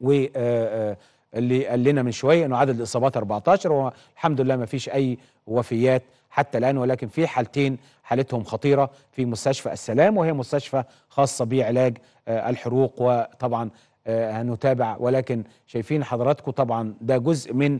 واللي آه، آه، قال لنا من شويه انه عدد الاصابات 14 والحمد لله ما فيش اي وفيات حتى الان ولكن في حالتين حالتهم خطيره في مستشفى السلام وهي مستشفى خاصه بعلاج آه، الحروق وطبعا هنتابع ولكن شايفين حضراتكم طبعا ده جزء من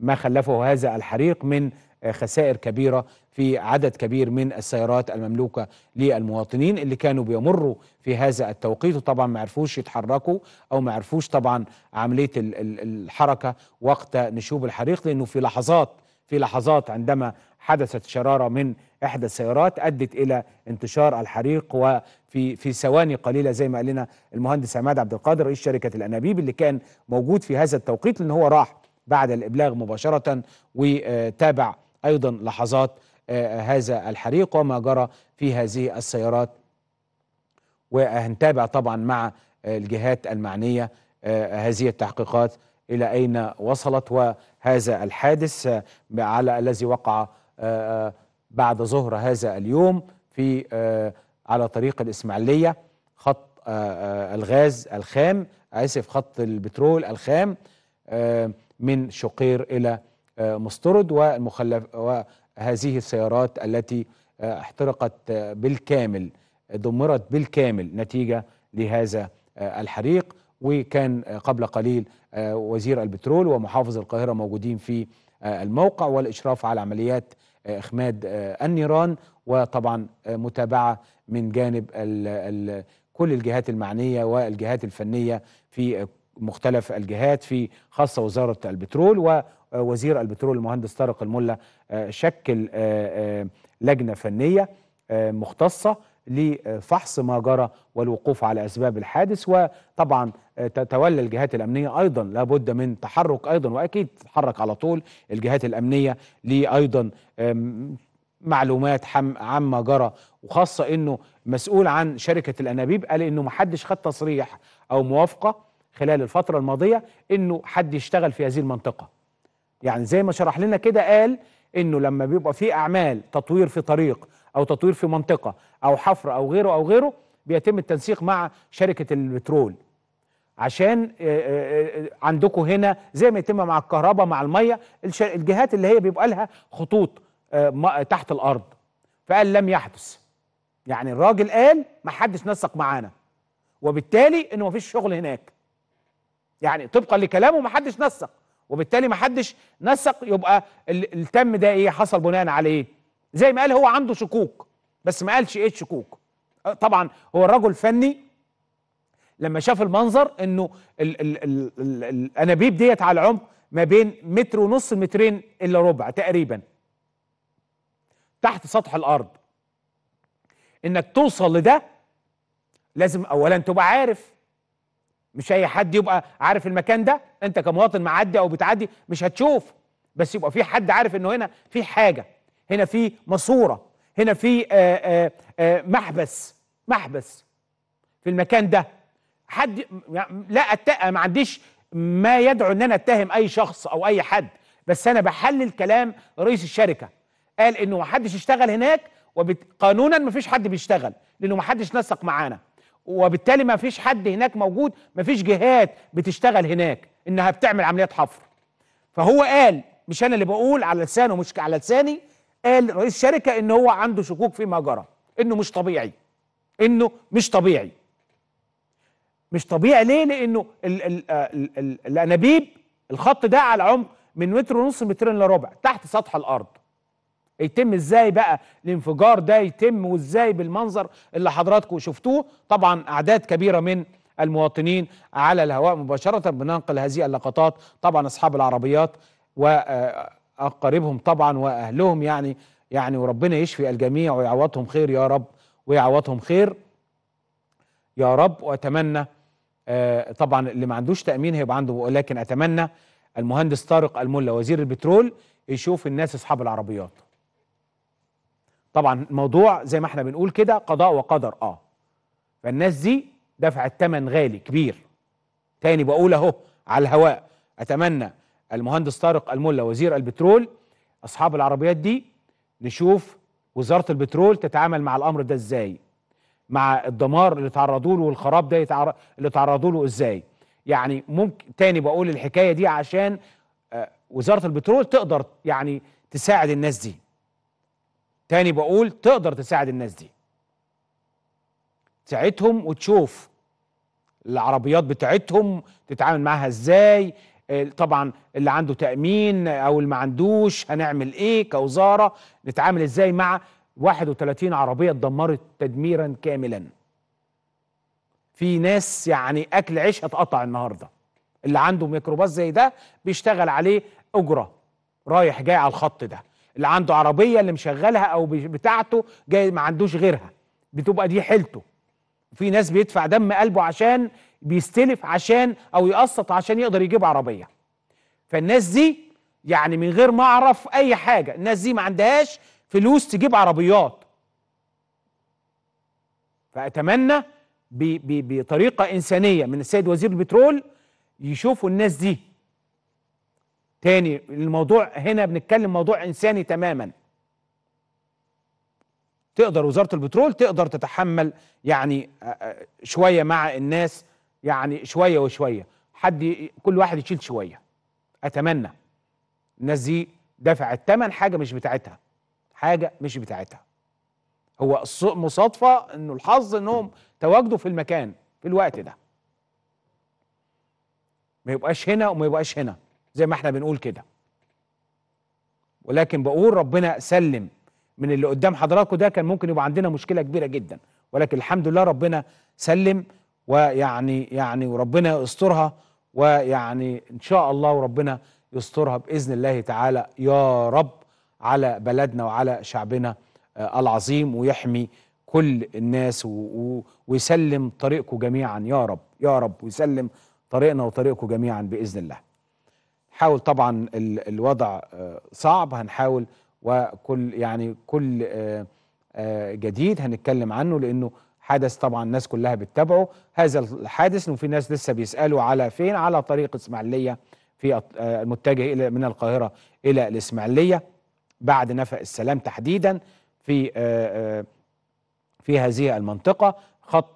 ما خلفه هذا الحريق من خسائر كبيره في عدد كبير من السيارات المملوكه للمواطنين اللي كانوا بيمروا في هذا التوقيت وطبعا ما عرفوش يتحركوا او ما عرفوش طبعا عمليه الحركه وقت نشوب الحريق لانه في لحظات في لحظات عندما حدثت شراره من احدى السيارات ادت الى انتشار الحريق وفي في ثواني قليله زي ما قال لنا المهندس عماد عبد القادر رئيس شركه الانابيب اللي كان موجود في هذا التوقيت لان هو راح بعد الابلاغ مباشره وتابع أيضا لحظات آه، آه، هذا الحريق وما جرى في هذه السيارات وهنتابع طبعا مع آه، الجهات المعنية هذه التحقيقات إلى أين وصلت وهذا الحادث على الذي وقع بعد ظهر هذا اليوم في على طريق الإسماعيلية خط الغاز الخام آسف خط البترول الخام من شقير إلى آه، مسترد والمخلف وهذه السيارات التي آه، احترقت آه، بالكامل دمرت بالكامل نتيجة لهذا الحريق وكان قبل قليل وزير البترول ومحافظ القاهرة موجودين في الموقع والإشراف على عمليات إخماد النيران وطبعا متابعة من جانب الـ الـ كل الجهات المعنية والجهات الفنية في مختلف الجهات في خاصة وزارة البترول وزير البترول المهندس طارق الملا آه، شكل آه، آه، لجنه فنيه مختصه لفحص ما جرى والوقوف على اسباب الحادث وطبعا تتولى الجهات الامنيه ايضا لابد من تحرك ايضا واكيد تتحرك على طول الجهات الامنيه لايضا معلومات عما جرى وخاصه انه مسؤول عن شركه الانابيب قال انه ما حدش خد تصريح او موافقه خلال الفتره الماضيه انه حد يشتغل في هذه المنطقه يعني زي ما شرح لنا كده قال انه لما بيبقى في اعمال تطوير في طريق او تطوير في منطقه او حفر او غيره او غيره بيتم التنسيق مع شركه البترول عشان آه، آه، آه، عندكم هنا زي ما يتم مع الكهرباء مع الميه الجهات اللي هي بيبقى لها خطوط تحت الارض فقال لم يحدث يعني الراجل قال ما حدش نسق معانا وبالتالي انه ما فيش شغل هناك يعني طبقا لكلامه ما حدش نسق وبالتالي ما حدش نسق يبقى التم ده ايه حصل بناء على ايه زي ما قال هو عنده شكوك بس ما قالش ايه الشكوك طبعا هو الرجل فني لما شاف المنظر انه الانابيب ديت على العمق ما بين متر ونص مترين الا ربع تقريبا تحت سطح الارض انك توصل لده لازم اولا تبقى عارف مش اي حد يبقى عارف المكان ده انت كمواطن معدي او بتعدي مش هتشوف بس يبقى في حد عارف انه هنا في حاجه هنا في ماسوره هنا في آآ آه، آآ آه، آه، محبس محبس في المكان ده حد يعني لا أت... ما عنديش ما يدعو ان انا اتهم اي شخص او اي حد بس انا بحلل كلام رئيس الشركه قال انه ما حدش اشتغل هناك وقانونا وبت... ما فيش حد بيشتغل لانه ما حدش نسق معانا وبالتالي ما فيش حد هناك موجود ما فيش جهات بتشتغل هناك انها بتعمل عمليات حفر فهو قال مش انا اللي بقول على لسانه مش على لساني قال رئيس الشركه ان هو عنده شكوك فيما جرى انه مش طبيعي انه مش طبيعي مش طبيعي ليه لانه الانابيب الخط ده على عمق من متر ونص متر الا ربع تحت سطح الارض يتم ازاي بقى الانفجار ده يتم وازاي بالمنظر اللي حضراتكم شفتوه طبعا اعداد كبيره من المواطنين على الهواء مباشره بننقل هذه اللقطات طبعا اصحاب العربيات واقاربهم آه، طبعا واهلهم يعني يعني وربنا يشفي الجميع ويعوضهم خير يا رب ويعوضهم خير يا رب واتمنى آه، طبعا اللي ما عندوش تامين هيبقى عنده ولكن اتمنى المهندس طارق الملا وزير البترول يشوف الناس اصحاب العربيات طبعا الموضوع زي ما احنا بنقول كده قضاء وقدر اه فالناس دي دفعت ثمن غالي كبير تاني بقول اهو على الهواء اتمنى المهندس طارق الملا وزير البترول اصحاب العربيات دي نشوف وزاره البترول تتعامل مع الامر ده ازاي مع الدمار اللي تعرضوا له والخراب ده يتعر... اللي تعرضوا له ازاي يعني ممكن تاني بقول الحكايه دي عشان آه، وزاره البترول تقدر يعني تساعد الناس دي تاني بقول تقدر تساعد الناس دي تساعدهم وتشوف العربيات بتاعتهم تتعامل معاها ازاي طبعا اللي عنده تأمين او اللي ما عندوش هنعمل ايه كوزارة نتعامل ازاي مع 31 عربية اتدمرت تدميرا كاملا في ناس يعني اكل عيش اتقطع النهاردة اللي عنده ميكروباص زي ده بيشتغل عليه اجرة رايح جاي على الخط ده اللي عنده عربيه اللي مشغلها او بتاعته جاي ما عندوش غيرها بتبقى دي حيلته في ناس بيدفع دم قلبه عشان بيستلف عشان او يقسط عشان يقدر يجيب عربيه فالناس دي يعني من غير ما اعرف اي حاجه الناس دي ما عندهاش فلوس تجيب عربيات فاتمنى بطريقه انسانيه من السيد وزير البترول يشوفوا الناس دي تاني الموضوع هنا بنتكلم موضوع انساني تماما تقدر وزاره البترول تقدر تتحمل يعني آه، آه، شويه مع الناس يعني شويه وشويه حد كل واحد يشيل شويه اتمنى الناس دي دفعت ثمن حاجه مش بتاعتها حاجه مش بتاعتها هو مصادفه انه الحظ انهم تواجدوا في المكان في الوقت ده ما يبقاش هنا وما يبقاش هنا زي ما احنا بنقول كده ولكن بقول ربنا سلم من اللي قدام حضراتكم ده كان ممكن يبقى عندنا مشكله كبيره جدا ولكن الحمد لله ربنا سلم ويعني يعني وربنا يسترها ويعني ان شاء الله وربنا يسترها باذن الله تعالى يا رب على بلدنا وعلى شعبنا آه، العظيم ويحمي كل الناس ويسلم طريقكم جميعا يا رب يا رب ويسلم طريقنا وطريقكم جميعا باذن الله حاول طبعا الوضع آه، صعب هنحاول وكل يعني كل آه، آه، جديد هنتكلم عنه لانه حدث طبعا الناس كلها بتتابعه هذا الحادث وفي ناس لسه بيسالوا على فين على طريق اسماعيليه في المتجه الى من القاهره الى الاسماعيليه بعد نفق السلام تحديدا في في هذه المنطقه خط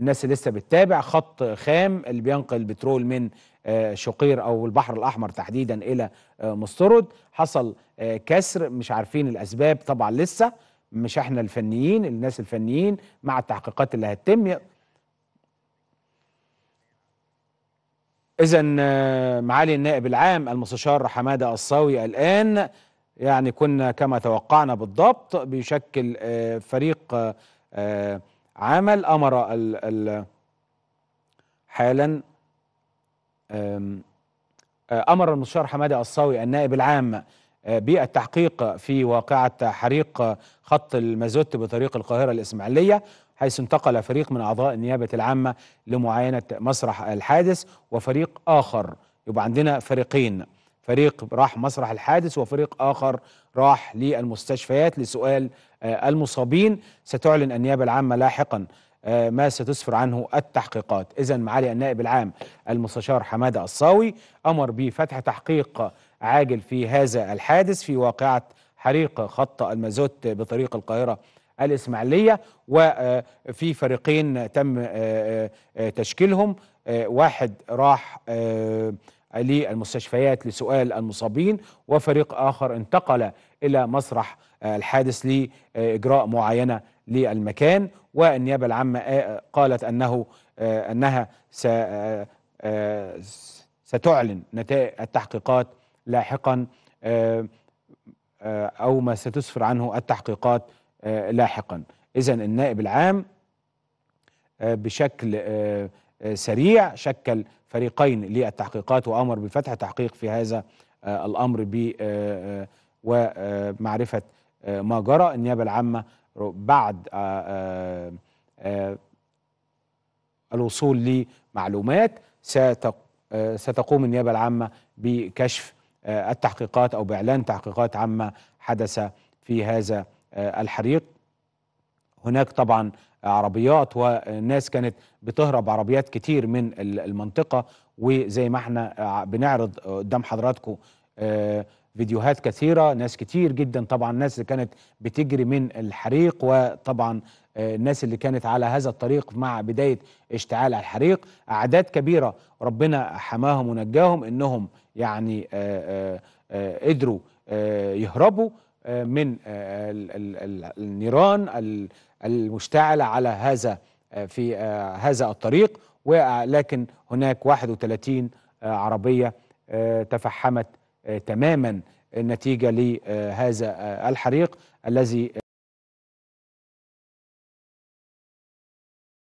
الناس اللي لسه بتتابع خط خام اللي بينقل البترول من آه، شقير او البحر الاحمر تحديدا الى آه، مسترد حصل آه، كسر مش عارفين الاسباب طبعا لسه مش احنا الفنيين الناس الفنيين مع التحقيقات اللي هتتم اذا معالي النائب العام المستشار حماده الصاوي الان يعني كنا كما توقعنا بالضبط بيشكل فريق عمل أمر ال ال حالا آه، أمر المستشار حماده الصاوي النائب العام آه، بالتحقيق في واقعة حريق خط المازوت بطريق القاهرة الإسماعيلية حيث انتقل فريق من أعضاء النيابة العامة لمعاينة مسرح الحادث وفريق آخر يبقى عندنا فريقين فريق راح مسرح الحادث وفريق آخر راح للمستشفيات لسؤال آه، المصابين ستعلن النيابة العامة لاحقا آه، ما ستسفر عنه التحقيقات إذا معالي النائب العام المستشار حمادة الصاوي أمر بفتح تحقيق عاجل في هذا الحادث في واقعة حريق خط المازوت بطريق القاهرة الإسماعيلية وفي آه، فريقين تم تشكيلهم واحد راح للمستشفيات لسؤال المصابين وفريق آخر انتقل إلى مسرح آه، الحادث لإجراء معاينة للمكان والنيابة العامة آه، قالت أنه آه، أنها ستعلن نتائج التحقيقات لاحقا أو ما ستسفر عنه التحقيقات لاحقا إذا النائب العام بشكل سريع شكل فريقين للتحقيقات وامر بفتح تحقيق في هذا آه، الامر ب آه، آه، ومعرفه ما جرى النيابه العامه بعد الوصول لمعلومات ستقوم النيابه العامه بكشف التحقيقات او باعلان تحقيقات عما حدث في هذا الحريق هناك طبعا عربيات والناس كانت بتهرب عربيات كتير من المنطقة وزي ما احنا بنعرض قدام حضراتكم آه، فيديوهات كثيرة ناس كتير جدا طبعا ناس اللي كانت بتجري من الحريق وطبعا آه، الناس اللي كانت على هذا الطريق مع بداية اشتعال الحريق أعداد كبيرة ربنا حماهم ونجاهم إنهم يعني آه، قدروا يهربوا آه، من آه، النيران المشتعلة على هذا آه، في هذا الطريق ولكن هناك 31 عربية تفحمت تماما نتيجة لهذا الحريق الذي